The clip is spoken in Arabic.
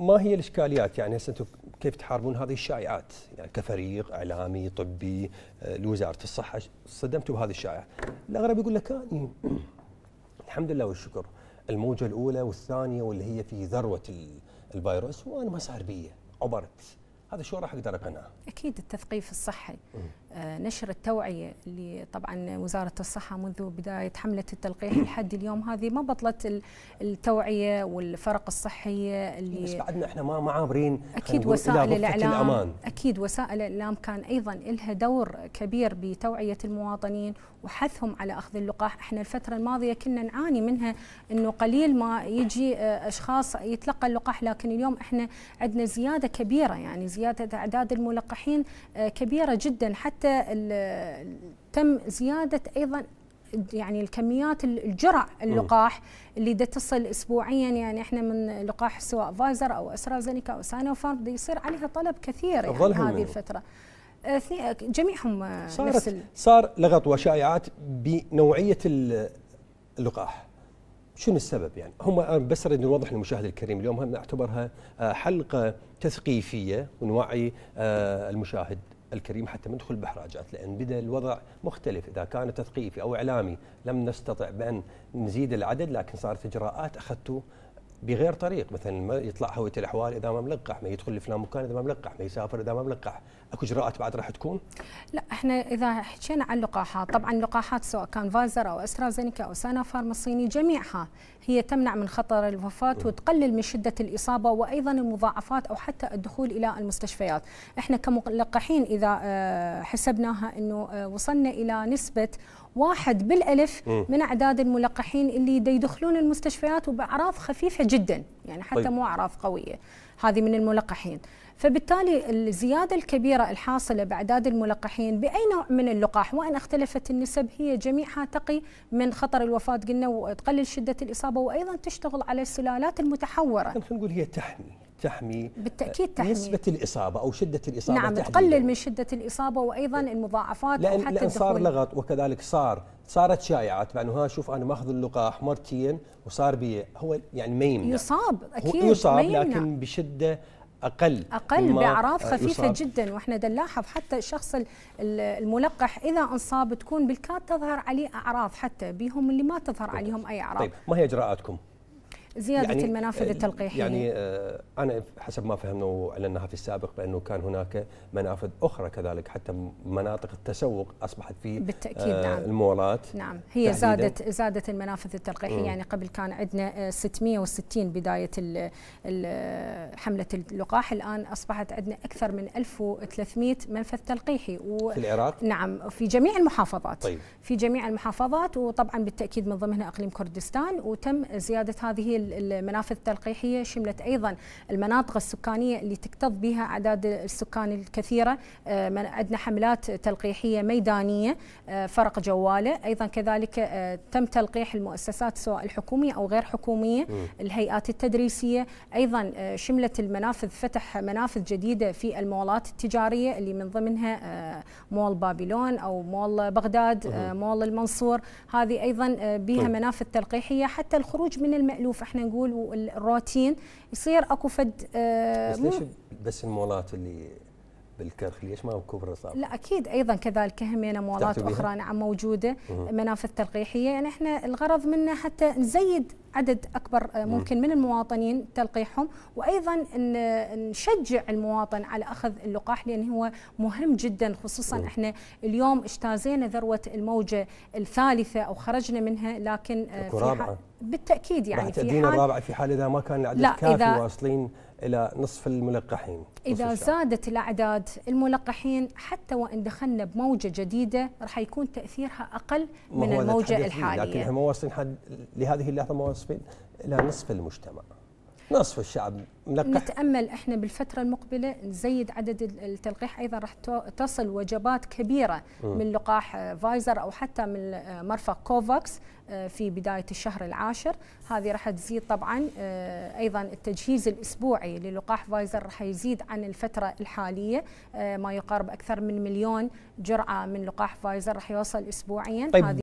ما هي الاشكاليات يعني هسه انتم كيف تحاربون هذه الشائعات يعني كفريق اعلامي طبي آه، لوزاره الصحه صدمتوا بهذه الشائعه الاغرب يقول لك آه، إيه. الحمد لله والشكر الموجه الاولى والثانيه واللي هي في ذروه الفيروس وانا ما صار بي عبرت هذا شو راح اقدر اقنعه؟ اكيد التثقيف الصحي آه، نشر التوعيه اللي طبعا وزاره الصحه منذ بدايه حمله التلقيح لحد اليوم هذه ما بطلت التوعيه والفرق الصحيه اللي بس بعدنا احنا ما ما عابرين اكيد وسائل الاعلام الأمان. اكيد وسائل الاعلام كان ايضا لها دور كبير بتوعيه المواطنين وحثهم على اخذ اللقاح، احنا الفتره الماضيه كنا نعاني منها انه قليل ما يجي آه، اشخاص يتلقى اللقاح لكن اليوم احنا عندنا زياده كبيره يعني زياده اعداد الملقحين آه، كبيره جدا حتى حتى تم زياده ايضا يعني الكميات الجرع اللقاح اللي دا تصل اسبوعيا يعني احنا من لقاح سواء فايزر او اسرازينيكا او سانوفارم يصير عليها طلب كثير يعني هذه يعني. الفتره آه، آه، جميعهم آه، صارت نفس صار لغط وشائعات بنوعيه اللقاح شنو السبب يعني هم بس اريد نوضح للمشاهد الكريم اليوم نعتبرها حلقه تثقيفيه ونوعي المشاهد الكريم حتى ما ندخل بحراجات لان بدا الوضع مختلف اذا كان تثقيفي او اعلامي لم نستطع بان نزيد العدد لكن صارت اجراءات اخذته بغير طريق مثلا ما يطلع هوية الاحوال اذا ما ملقح ما يدخل لفلان مكان اذا ما ملقح ما يسافر اذا ما ملقح اكو اجراءات بعد راح تكون لا احنا اذا حكينا عن اللقاحات طبعا اللقاحات سواء كان فايزر او استرازينيكا او سانافارم الصيني جميعها هي تمنع من خطر الوفاة وتقلل من شدة الإصابة وأيضا المضاعفات أو حتى الدخول إلى المستشفيات إحنا كملقحين إذا آه، حسبناها أنه آه، وصلنا إلى نسبة واحد بالألف من أعداد الملقحين اللي يدخلون المستشفيات وبأعراض خفيفة جدا يعني حتى طيب. مو أعراض قوية هذه من الملقحين فبالتالي الزيادة الكبيرة الحاصلة بأعداد الملقحين بأي نوع من اللقاح وإن اختلفت النسب هي جميعها تقي من خطر الوفاة قلنا وتقلل شدة الإصابة وأيضا تشتغل على السلالات المتحورة نقول هي تحمي تحمي بالتأكيد آه، تحمي نسبة الإصابة أو شدة الإصابة نعم تقلل من شدة الإصابة وأيضا المضاعفات لأن, أو حتى لأن صار لغط وكذلك صار صارت شائعات بانه ها شوف أنا ماخذ اللقاح مرتين وصار بي هو يعني ما يمنع يصاب أكيد يصاب لكن بشدة اقل اقل باعراض آه، خفيفه يصاب. جدا واحنا نلاحظ حتى الشخص الملقح اذا انصاب تكون بالكاد تظهر عليه اعراض حتى بهم اللي ما تظهر طيب. عليهم اي اعراض طيب ما هي اجراءاتكم زياده يعني المنافذ يعني التلقيحيه يعني آه، انا حسب ما فهمنا واعلناها في السابق بانه كان هناك منافذ اخرى كذلك حتى مناطق التسوق اصبحت في بالتاكيد آه نعم المولات نعم هي تحديداً. زادت زادت المنافذ التلقيحيه يعني قبل كان عندنا 660 آه، بدايه حمله اللقاح الان اصبحت عندنا اكثر من 1300 منفذ تلقيحي و في العراق نعم في جميع المحافظات طيب. في جميع المحافظات وطبعا بالتاكيد من ضمنها اقليم كردستان وتم زياده هذه المنافذ التلقيحيه شملت ايضا المناطق السكانيه اللي تكتظ بها اعداد السكان الكثيره عندنا آه، حملات تلقيحيه ميدانيه آه، فرق جواله ايضا كذلك آه، تم تلقيح المؤسسات سواء الحكوميه او غير حكوميه الهيئات التدريسيه ايضا شملت المنافذ فتح منافذ جديده في المولات التجاريه اللي من ضمنها مول بابلون او مول بغداد مول المنصور هذه ايضا بها طيب. منافذ تلقيحيه حتى الخروج من المالوف احنا نقول الروتين يصير اكو فد آه بس ليش بس المولات اللي بالكرخ ليش ما بكبر صعب؟ لا اكيد ايضا كذلك همينا مولات اخرى نعم موجوده منافذ تلقيحيه يعني احنا الغرض منه حتى نزيد عدد اكبر آه، ممكن من المواطنين تلقيحهم وايضا نشجع المواطن على اخذ اللقاح لان هو مهم جدا خصوصا احنا اليوم اجتازينا ذروه الموجه الثالثه او خرجنا منها لكن آه، في بالتاكيد يعني في حال الرابعه في حال اذا ما كان العدد كافي واصلين الى نصف الملقحين اذا زادت الاعداد الملقحين حتى وان دخلنا بموجه جديده راح يكون تاثيرها اقل من الموجه الحاليه لكن احنا ما واصلين لهذه اللحظه ما نصف إلى نصف المجتمع نصف الشعب ملقح نتامل احنا بالفتره المقبله نزيد عدد التلقيح ايضا راح تصل وجبات كبيره من لقاح فايزر او حتى من آه، مرفق كوفاكس آه، في بدايه الشهر العاشر هذه راح تزيد طبعا آه، ايضا التجهيز الاسبوعي للقاح فايزر راح يزيد عن الفتره الحاليه ما يقارب اكثر من مليون جرعه من لقاح فايزر راح يوصل اسبوعيا طيب. هذه